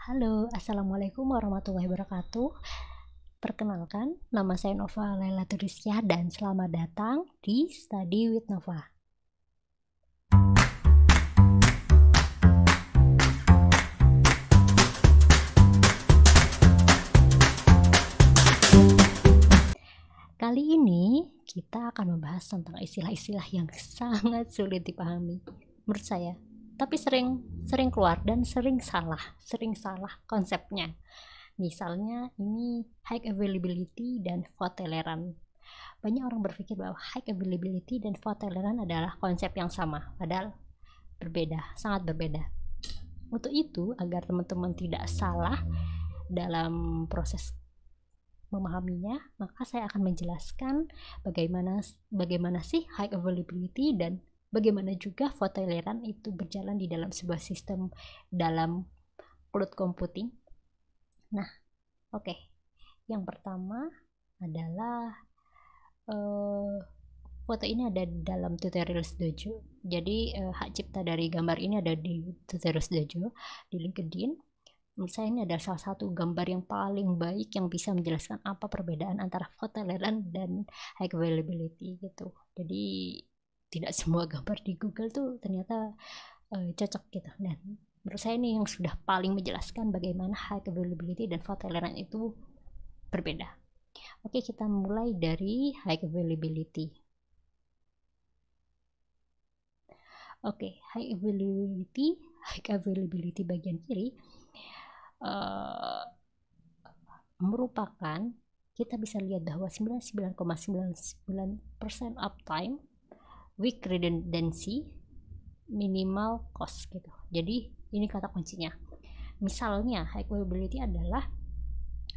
Halo, Assalamualaikum warahmatullahi wabarakatuh Perkenalkan, nama saya Nova Laila Turisya dan selamat datang di Study with Nova Kali ini kita akan membahas tentang istilah-istilah yang sangat sulit dipahami menurut saya tapi sering sering keluar dan sering salah sering salah konsepnya misalnya ini high availability dan fault tolerant banyak orang berpikir bahwa high availability dan fault tolerant adalah konsep yang sama padahal berbeda sangat berbeda untuk itu agar teman-teman tidak salah dalam proses memahaminya, maka saya akan menjelaskan bagaimana bagaimana sih high availability dan Bagaimana juga fotoeleran itu berjalan di dalam sebuah sistem dalam cloud computing? Nah, oke. Okay. Yang pertama adalah uh, foto ini ada dalam tutorial dojo. Jadi uh, hak cipta dari gambar ini ada di tutorial dojo di LinkedIn. Menurut saya ini adalah salah satu gambar yang paling baik yang bisa menjelaskan apa perbedaan antara foto dan high availability gitu. Jadi tidak semua gambar di Google tuh ternyata uh, cocok gitu dan menurut saya ini yang sudah paling menjelaskan bagaimana high availability dan fault tolerance itu berbeda oke kita mulai dari high availability oke high availability high availability bagian kiri uh, merupakan kita bisa lihat bahwa 99,99% ,99 uptime weak redundancy minimal cost gitu jadi ini kata kuncinya misalnya high availability adalah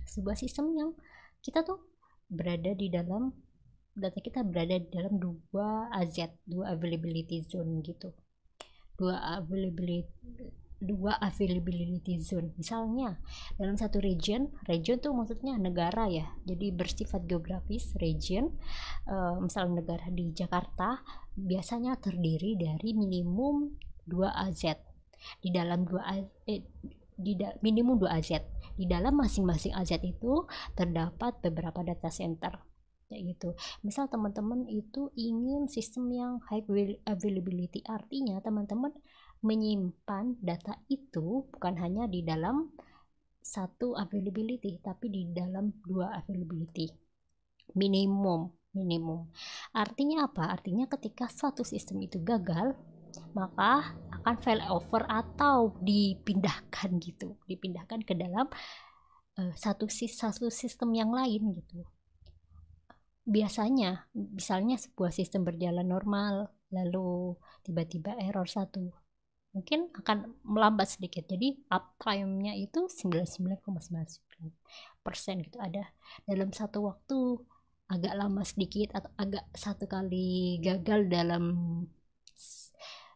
sebuah sistem yang kita tuh berada di dalam data kita berada di dalam dua AZ dua availability zone gitu dua availability dua availability zone. Misalnya, dalam satu region, region tuh maksudnya negara ya. Jadi bersifat geografis, region e, eh, misalnya negara di Jakarta biasanya terdiri dari minimum 2 AZ. Di dalam 2 AZ, eh, di da minimum 2 AZ. Di dalam masing-masing AZ itu terdapat beberapa data center kayak gitu. Misal teman-teman itu ingin sistem yang high availability artinya teman-teman menyimpan data itu bukan hanya di dalam satu availability tapi di dalam dua availability minimum minimum artinya apa artinya ketika satu sistem itu gagal maka akan failover atau dipindahkan gitu dipindahkan ke dalam uh, satu satu sistem yang lain gitu biasanya misalnya sebuah sistem berjalan normal lalu tiba-tiba error satu mungkin akan melambat sedikit jadi uptime-nya itu 99,99 persen gitu ada dalam satu waktu agak lama sedikit atau agak satu kali gagal dalam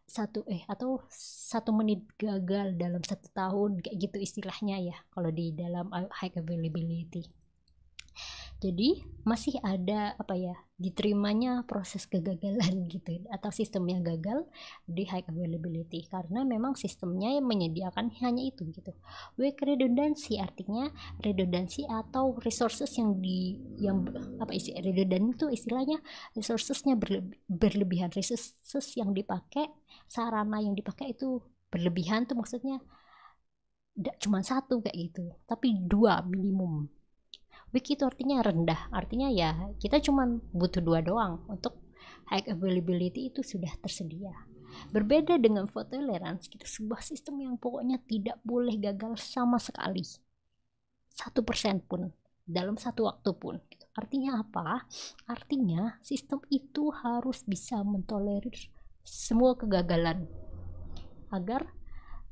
satu eh atau satu menit gagal dalam satu tahun kayak gitu istilahnya ya kalau di dalam uh, high availability jadi masih ada apa ya diterimanya proses kegagalan gitu atau sistemnya gagal di high availability karena memang sistemnya yang menyediakan hanya itu gitu weak redundancy artinya redundancy atau resources yang di yang apa isi redundancy itu istilahnya resourcesnya berlebi, berlebihan resources yang dipakai sarana yang dipakai itu berlebihan tuh maksudnya tidak cuma satu kayak gitu tapi dua minimum weak itu artinya rendah artinya ya kita cuma butuh dua doang untuk high availability itu sudah tersedia berbeda dengan fault tolerance kita sebuah sistem yang pokoknya tidak boleh gagal sama sekali satu persen pun dalam satu waktu pun artinya apa artinya sistem itu harus bisa mentolerir semua kegagalan agar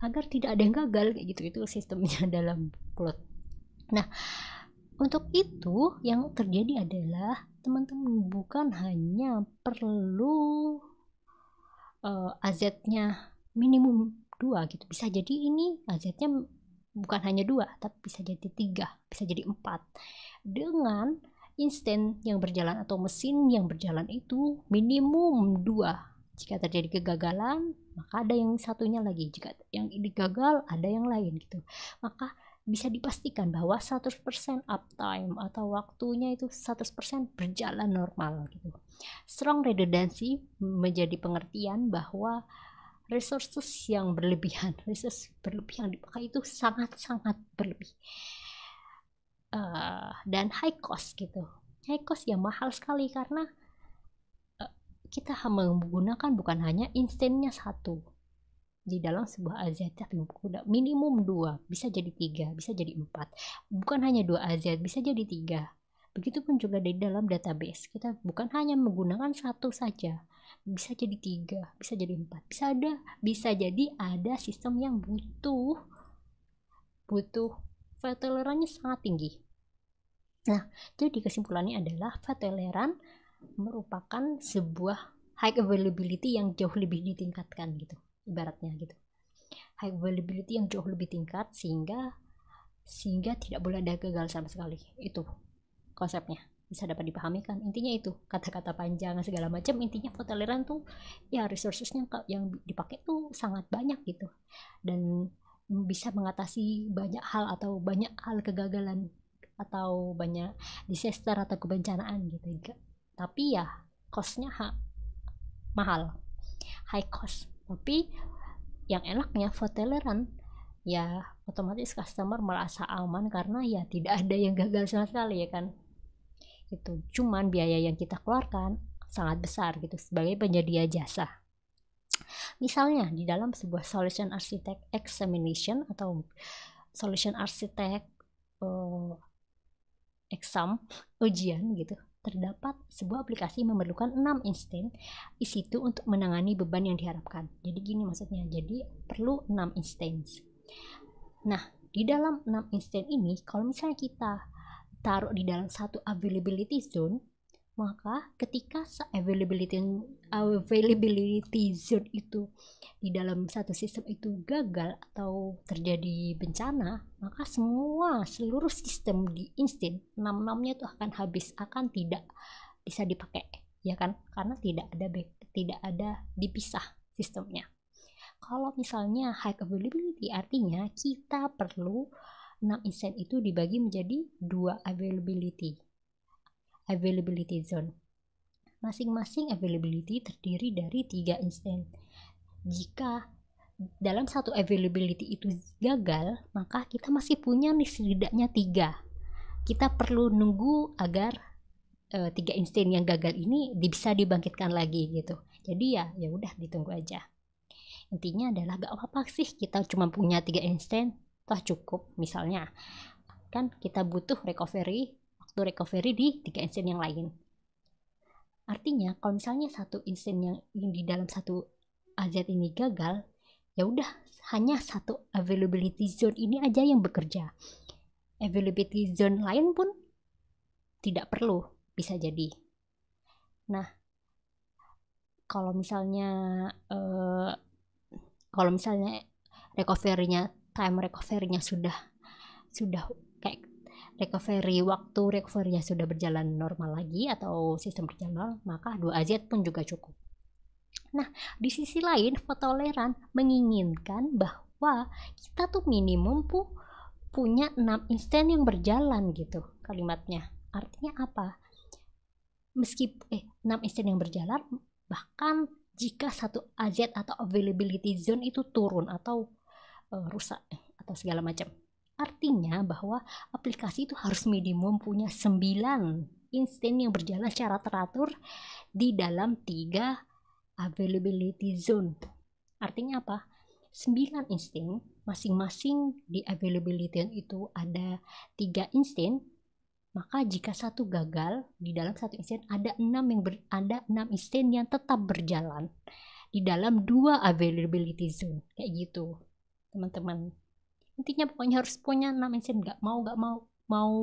agar tidak ada yang gagal kayak gitu itu sistemnya dalam cloud. nah untuk itu, yang terjadi adalah teman-teman bukan hanya perlu uh, eh, AZ-nya minimum dua gitu. Bisa jadi ini AZ-nya bukan hanya dua, tapi bisa jadi tiga, bisa jadi empat. Dengan instan yang berjalan atau mesin yang berjalan itu minimum dua. Jika terjadi kegagalan, maka ada yang satunya lagi. Jika yang ini gagal, ada yang lain gitu. Maka bisa dipastikan bahwa 100% uptime atau waktunya itu 100% berjalan normal gitu. Strong redundancy menjadi pengertian bahwa resources yang berlebihan, resources berlebih yang dipakai itu sangat-sangat berlebih. Uh, dan high cost gitu. High cost ya mahal sekali karena uh, kita menggunakan bukan hanya instance nya satu, di dalam sebuah azad tapi minimum dua bisa jadi tiga bisa jadi empat bukan hanya dua azad bisa jadi tiga begitupun juga di dalam database kita bukan hanya menggunakan satu saja bisa jadi tiga bisa jadi empat bisa ada bisa jadi ada sistem yang butuh butuh fat tolerannya sangat tinggi nah jadi kesimpulannya adalah fateleran merupakan sebuah high availability yang jauh lebih ditingkatkan gitu ibaratnya gitu high availability yang jauh lebih tingkat sehingga sehingga tidak boleh ada gagal sama sekali itu konsepnya bisa dapat dipahami kan intinya itu kata-kata panjang segala macam intinya fotoliran tuh ya resourcesnya yang dipakai tuh sangat banyak gitu dan bisa mengatasi banyak hal atau banyak hal kegagalan atau banyak disaster atau kebencanaan gitu tapi ya costnya ha mahal high cost tapi yang enaknya votelerant ya otomatis customer merasa aman karena ya tidak ada yang gagal sama sekali ya kan itu cuman biaya yang kita keluarkan sangat besar gitu sebagai penyedia jasa misalnya di dalam sebuah solution architect examination atau solution architect uh, eh, exam ujian gitu terdapat sebuah aplikasi memerlukan 6 instan isi itu untuk menangani beban yang diharapkan. Jadi gini maksudnya, jadi perlu 6 instan. Nah, di dalam 6 instan ini kalau misalnya kita taruh di dalam satu availability zone maka ketika availability availability zone itu di dalam satu sistem itu gagal atau terjadi bencana maka semua seluruh sistem di instant enam enamnya itu akan habis akan tidak bisa dipakai ya kan karena tidak ada tidak ada dipisah sistemnya kalau misalnya high availability artinya kita perlu 6 instant itu dibagi menjadi dua availability availability zone. Masing-masing availability terdiri dari tiga instan. Jika dalam satu availability itu gagal, maka kita masih punya nih setidaknya tiga. Kita perlu nunggu agar e, tiga instan yang gagal ini bisa dibangkitkan lagi gitu. Jadi ya, ya udah ditunggu aja. Intinya adalah gak apa-apa sih kita cuma punya tiga instan, toh cukup. Misalnya, kan kita butuh recovery waktu recovery di tiga instant yang lain artinya kalau misalnya satu instant yang, yang di dalam satu AZ ini gagal ya udah hanya satu availability zone ini aja yang bekerja availability zone lain pun tidak perlu bisa jadi nah kalau misalnya uh, kalau misalnya recovery-nya time recovery-nya sudah sudah recovery waktu recovery sudah berjalan normal lagi atau sistem berjalan normal, maka dua az pun juga cukup. Nah, di sisi lain, fotoleran menginginkan bahwa kita tuh minimum pu punya enam instan yang berjalan gitu kalimatnya. Artinya apa? Meskipun eh 6 instan yang berjalan bahkan jika satu AZ atau availability zone itu turun atau uh, rusak eh, atau segala macam Artinya bahwa aplikasi itu harus minimum punya 9 instance yang berjalan secara teratur di dalam 3 availability zone. Artinya apa? 9 instance masing-masing di availability zone itu ada 3 instance maka jika satu gagal di dalam satu instan ada enam yang ber, ada enam instan yang tetap berjalan di dalam dua availability zone kayak gitu teman-teman intinya pokoknya harus punya 6 instant nggak mau nggak mau mau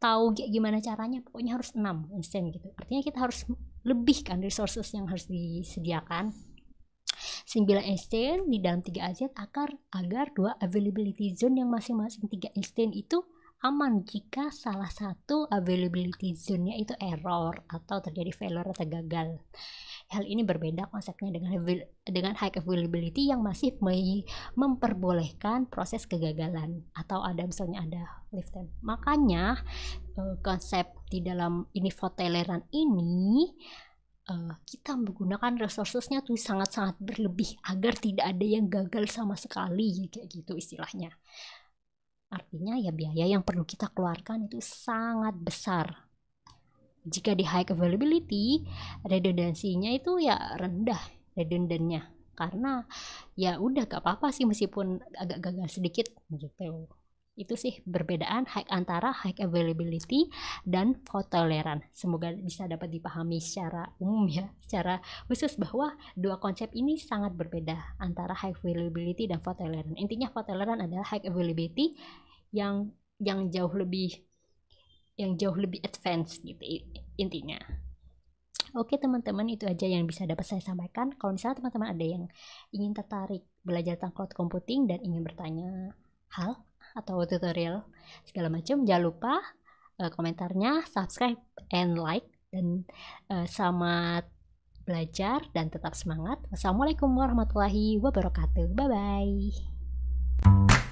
tahu kayak gimana caranya pokoknya harus 6 instant gitu artinya kita harus lebih kan resources yang harus disediakan 9 instant eh, di dalam 3 AZ agar agar dua availability zone yang masing-masing 3 instant itu aman jika salah satu availability zone-nya itu error atau terjadi failure atau gagal. Hal ini berbeda konsepnya dengan dengan high availability yang masih memperbolehkan proses kegagalan atau ada misalnya ada lift time. Makanya eh, konsep di dalam ini infotoleran ini uh, kita menggunakan resourcesnya tuh sangat-sangat berlebih agar tidak ada yang gagal sama sekali kayak gitu istilahnya artinya ya biaya yang perlu kita keluarkan itu sangat besar jika di high availability redundansinya itu ya rendah redundannya karena ya udah gak apa-apa sih meskipun agak gagal sedikit gitu itu sih perbedaan high antara high availability dan fault tolerant. Semoga bisa dapat dipahami secara umum ya, secara khusus bahwa dua konsep ini sangat berbeda antara high availability dan fault tolerant. Intinya fault tolerant adalah high availability yang yang jauh lebih yang jauh lebih advance gitu intinya Oke teman-teman itu aja yang bisa dapat saya sampaikan. Kalau misalnya teman-teman ada yang ingin tertarik belajar tentang cloud computing dan ingin bertanya hal atau tutorial segala macam, jangan lupa uh, komentarnya, subscribe and like dan uh, selamat belajar dan tetap semangat. Wassalamualaikum warahmatullahi wabarakatuh. Bye bye.